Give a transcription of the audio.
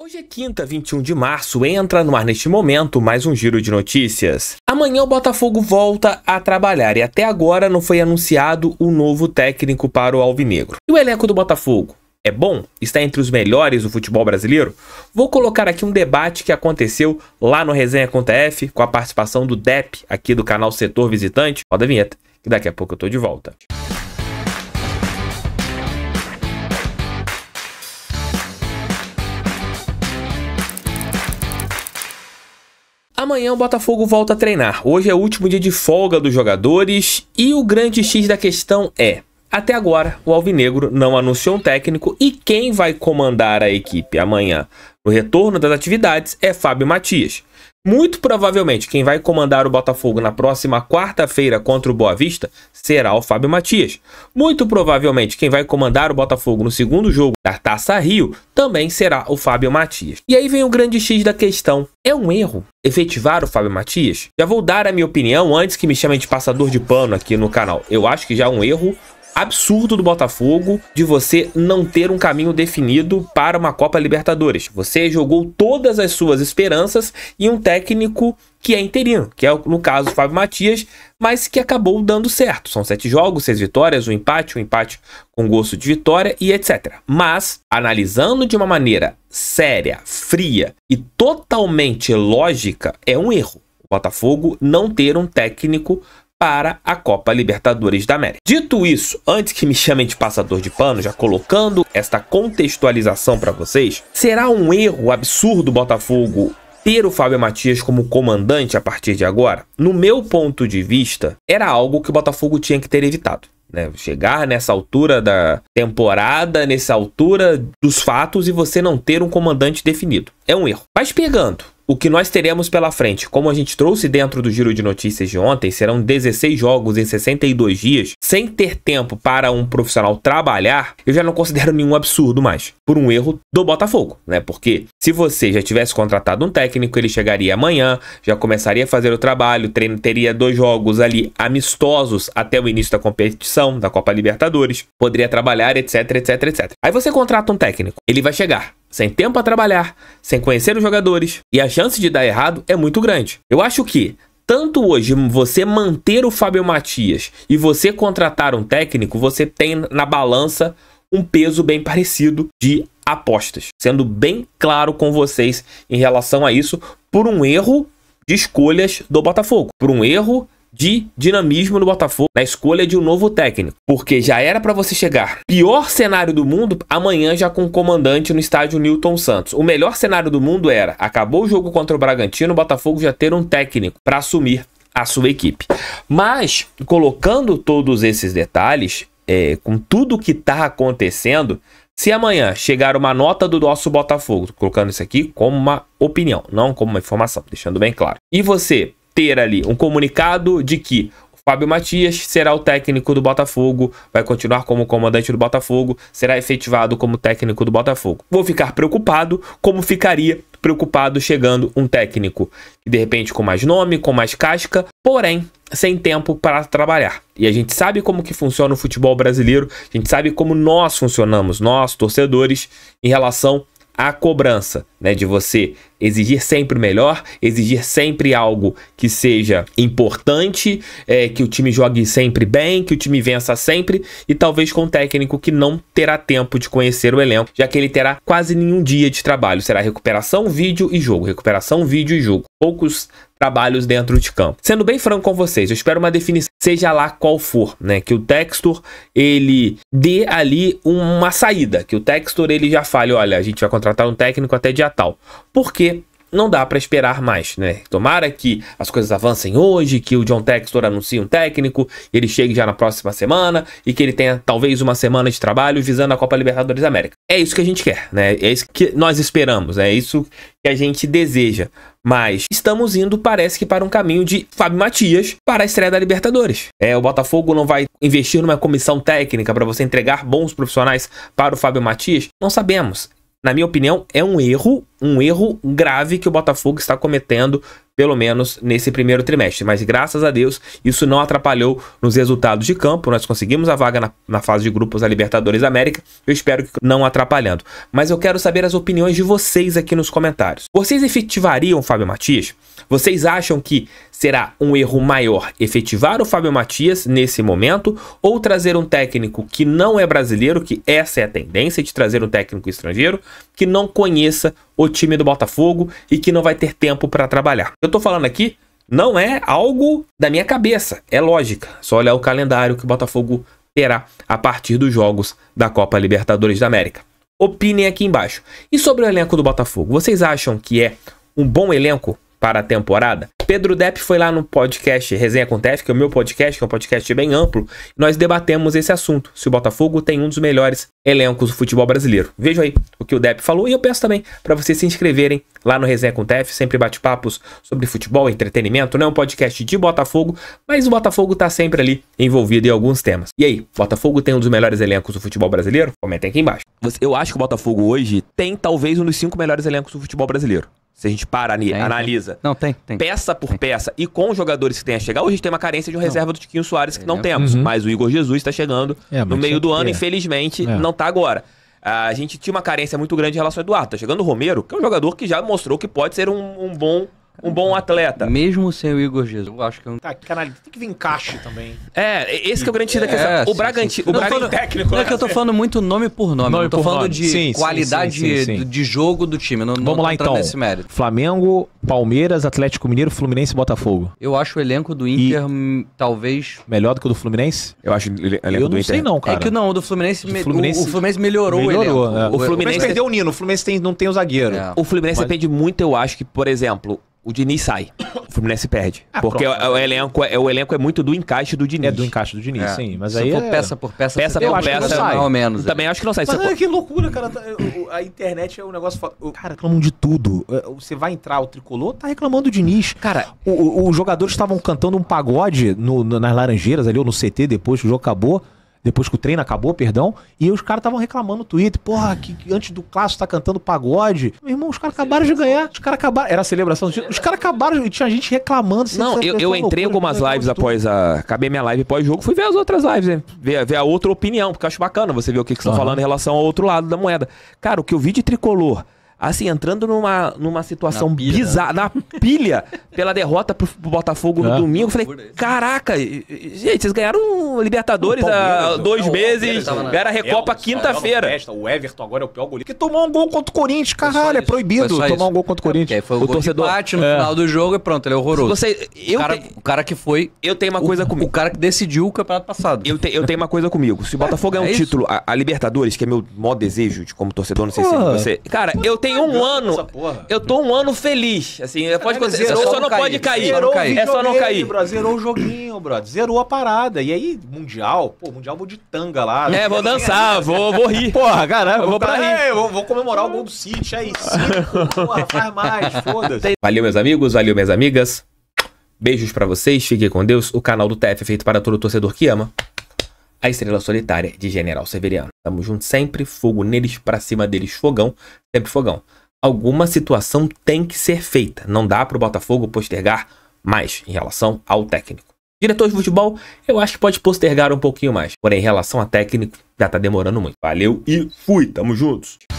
Hoje é quinta, 21 de março, entra no ar neste momento mais um giro de notícias. Amanhã o Botafogo volta a trabalhar e até agora não foi anunciado o um novo técnico para o Alvinegro. E o elenco do Botafogo? É bom? Está entre os melhores do futebol brasileiro? Vou colocar aqui um debate que aconteceu lá no Resenha com a participação do DEP aqui do canal Setor Visitante. Roda a vinheta, que daqui a pouco eu tô de volta. Amanhã o Botafogo volta a treinar. Hoje é o último dia de folga dos jogadores e o grande X da questão é: até agora o Alvinegro não anunciou um técnico e quem vai comandar a equipe amanhã no retorno das atividades é Fábio Matias. Muito provavelmente, quem vai comandar o Botafogo na próxima quarta-feira contra o Boa Vista será o Fábio Matias. Muito provavelmente, quem vai comandar o Botafogo no segundo jogo da Taça Rio também será o Fábio Matias. E aí vem o grande X da questão. É um erro efetivar o Fábio Matias? Já vou dar a minha opinião antes que me chamem de passador de pano aqui no canal. Eu acho que já é um erro absurdo do Botafogo de você não ter um caminho definido para uma Copa Libertadores. Você jogou todas as suas esperanças em um técnico que é interino, que é no caso Fábio Matias, mas que acabou dando certo. São sete jogos, seis vitórias, um empate, um empate com gosto de vitória e etc. Mas, analisando de uma maneira séria, fria e totalmente lógica, é um erro. O Botafogo não ter um técnico para a Copa Libertadores da América. Dito isso, antes que me chamem de passador de pano, já colocando esta contextualização para vocês, será um erro absurdo Botafogo ter o Fábio Matias como comandante a partir de agora? No meu ponto de vista, era algo que o Botafogo tinha que ter evitado. Né? Chegar nessa altura da temporada, nessa altura dos fatos e você não ter um comandante definido. É um erro. Mas pegando o que nós teremos pela frente, como a gente trouxe dentro do giro de notícias de ontem, serão 16 jogos em 62 dias, sem ter tempo para um profissional trabalhar, eu já não considero nenhum absurdo mais, por um erro do Botafogo, né? Porque se você já tivesse contratado um técnico, ele chegaria amanhã, já começaria a fazer o trabalho, treino, teria dois jogos ali amistosos até o início da competição, da Copa Libertadores, poderia trabalhar, etc, etc, etc. Aí você contrata um técnico, ele vai chegar, sem tempo a trabalhar, sem conhecer os jogadores, e a chance de dar errado é muito grande. Eu acho que tanto hoje você manter o Fábio Matias e você contratar um técnico, você tem na balança um peso bem parecido de apostas. Sendo bem claro com vocês em relação a isso, por um erro de escolhas do Botafogo, por um erro de dinamismo no Botafogo na escolha de um novo técnico, porque já era para você chegar pior cenário do mundo amanhã já com o comandante no estádio Newton Santos. O melhor cenário do mundo era acabou o jogo contra o Bragantino, o Botafogo já ter um técnico para assumir a sua equipe. Mas colocando todos esses detalhes, é, com tudo que está acontecendo, se amanhã chegar uma nota do nosso Botafogo, colocando isso aqui como uma opinião, não como uma informação, deixando bem claro, e você ter ali um comunicado de que Fábio Matias será o técnico do Botafogo, vai continuar como comandante do Botafogo, será efetivado como técnico do Botafogo. Vou ficar preocupado, como ficaria preocupado chegando um técnico, de repente com mais nome, com mais casca, porém sem tempo para trabalhar. E a gente sabe como que funciona o futebol brasileiro, a gente sabe como nós funcionamos, nós torcedores, em relação a cobrança, né? De você exigir sempre o melhor, exigir sempre algo que seja importante, é, que o time jogue sempre bem, que o time vença sempre, e talvez com um técnico que não terá tempo de conhecer o elenco, já que ele terá quase nenhum dia de trabalho. Será recuperação, vídeo e jogo, recuperação, vídeo e jogo. Poucos trabalhos dentro de campo. Sendo bem franco com vocês, eu espero uma definição, seja lá qual for, né? Que o Textor ele dê ali uma saída, que o Textor ele já fale, olha, a gente vai contratar um técnico até dia tal. Porque não dá para esperar mais, né? Tomara que as coisas avancem hoje, que o John Textor anuncie um técnico, ele chegue já na próxima semana e que ele tenha talvez uma semana de trabalho visando a Copa Libertadores da América. É isso que a gente quer, né? É isso que nós esperamos, né? é isso que a gente deseja. Mas estamos indo, parece que, para um caminho de Fábio Matias para a estreia da Libertadores. É, o Botafogo não vai investir numa comissão técnica para você entregar bons profissionais para o Fábio Matias? Não sabemos. Na minha opinião, é um erro um erro grave que o Botafogo está cometendo, pelo menos nesse primeiro trimestre. Mas graças a Deus, isso não atrapalhou nos resultados de campo. Nós conseguimos a vaga na, na fase de grupos da Libertadores América. Eu espero que não atrapalhando. Mas eu quero saber as opiniões de vocês aqui nos comentários. Vocês efetivariam Fábio Matias? Vocês acham que será um erro maior efetivar o Fábio Matias nesse momento ou trazer um técnico que não é brasileiro, que essa é a tendência de trazer um técnico estrangeiro, que não conheça o time do Botafogo e que não vai ter tempo para trabalhar. Eu estou falando aqui não é algo da minha cabeça, é lógica. Só olhar o calendário que o Botafogo terá a partir dos jogos da Copa Libertadores da América. Opinem aqui embaixo. E sobre o elenco do Botafogo, vocês acham que é um bom elenco para a temporada? Pedro Depp foi lá no podcast Resenha Acontece, que é o meu podcast, que é um podcast bem amplo, e nós debatemos esse assunto, se o Botafogo tem um dos melhores elencos do futebol brasileiro. Veja aí o que o Depp falou e eu peço também para vocês se inscreverem lá no Resenha com Tef, sempre bate papos sobre futebol, entretenimento, não é um podcast de Botafogo, mas o Botafogo tá sempre ali envolvido em alguns temas. E aí, Botafogo tem um dos melhores elencos do futebol brasileiro? Comentem aqui embaixo. Eu acho que o Botafogo hoje tem talvez um dos cinco melhores elencos do futebol brasileiro. Se a gente para, ali, tem, analisa. Tem. Não, tem, tem. Peça por tem. peça. E com os jogadores que têm a chegar, hoje a gente tem uma carência de um não. reserva do Tiquinho Soares que é, não temos. Uhum. Mas o Igor Jesus está chegando é, no meio do ano, infelizmente, é. não está agora. Ah, a gente tinha uma carência muito grande em relação ao Eduardo. Tá chegando o Romero, que é um jogador que já mostrou que pode ser um, um bom um bom atleta. Mesmo sem o Igor Jesus, eu acho que... É um... Tá, caralho, tem que vir encaixe também. É, esse que é o grande é, da questão. É, o Bragantino... O Bragantino técnico... Não é que né? eu tô falando muito nome por nome. nome não tô falando nome. de sim, qualidade sim, sim, de, de jogo do time. Não, Vamos não lá, então. Flamengo, Palmeiras, Atlético Mineiro, Fluminense e Botafogo. Eu acho o elenco do Inter, e... Hum, talvez... Melhor do que o do Fluminense? Eu acho o elenco é eu do Inter... Eu não sei não, cara. É que não, o do Fluminense... Do Fluminense... É. O, o, Fluminense melhorou, melhorou o elenco. É. O, Fluminense... perdeu o Nino, o Fluminense não tem o zagueiro. O Fluminense depende muito, eu acho que, por exemplo, o Diniz sai. O Fluminense perde. Ah, porque o, o, elenco, é, o elenco é muito do encaixe do Diniz. É do encaixe do Diniz, é. sim. Mas Se aí for é... peça por peça, peça por peça, sai. menos. É. Também acho que não sai. Mas é, que loucura, cara. Tá, a internet é um negócio... Cara, reclamam de tudo. É, você vai entrar, o Tricolor tá reclamando do Diniz. Cara, os jogadores estavam cantando um pagode no, nas Laranjeiras ali, ou no CT, depois que o jogo acabou depois que o treino acabou, perdão, e os caras estavam reclamando no Twitter, porra, é. que, que antes do clássico tá cantando pagode. Meu irmão, os caras acabaram de ganhar, os caras acabaram, era a celebração, os caras acabaram, e tinha gente reclamando. não, eu, eu é entrei loucura, algumas lives após a, acabei minha live pós-jogo, fui ver as outras lives, né? ver, ver a outra opinião, porque eu acho bacana você ver o que, que estão uhum. falando em relação ao outro lado da moeda. Cara, o que eu vi de tricolor, assim, entrando numa, numa situação né? bizarra, na pilha, pela derrota pro, pro Botafogo no é. domingo. falei, caraca, gente, vocês ganharam Libertadores há dois meses, ganharam a Recopa é quinta-feira. O Everton agora é o pior goleiro. Que tomou um gol contra o Corinthians, caralho, é proibido tomar um gol contra o é, Corinthians. Foi o torcedor bate no final do jogo e pronto, ele é horroroso. Você, eu o, cara, que foi... Eu tenho uma coisa comigo. O cara que decidiu o campeonato passado. Eu, eu tenho uma coisa comigo. Se o Botafogo é um título, a, Libertadores, que é meu maior desejo de como torcedor, não sei se você... Cara, eu tenho tenho um ano. Eu tô um ano feliz. Assim, é, pode é, acontecer. Zerou, é só não pode cair. Zerou é só não cair. Bro, zerou o joguinho, brother. Zerou a parada. E aí, Mundial? Pô, Mundial vou de tanga lá. É, vou dançar, vou, vou rir. Porra, caramba. Eu vou pra rir. Vou, vou comemorar o gol do City aí. isso. porra, faz mais, foda-se. Valeu, meus amigos. Valeu, minhas amigas. Beijos para vocês, fiquem com Deus. O canal do TF é feito para todo torcedor que ama. A Estrela Solitária de General Severiano. Tamo junto sempre, fogo neles, para cima deles, fogão, sempre fogão. Alguma situação tem que ser feita, não dá para o Botafogo postergar mais em relação ao técnico. Diretor de futebol, eu acho que pode postergar um pouquinho mais, porém em relação a técnico, já tá demorando muito. Valeu e fui, tamo juntos!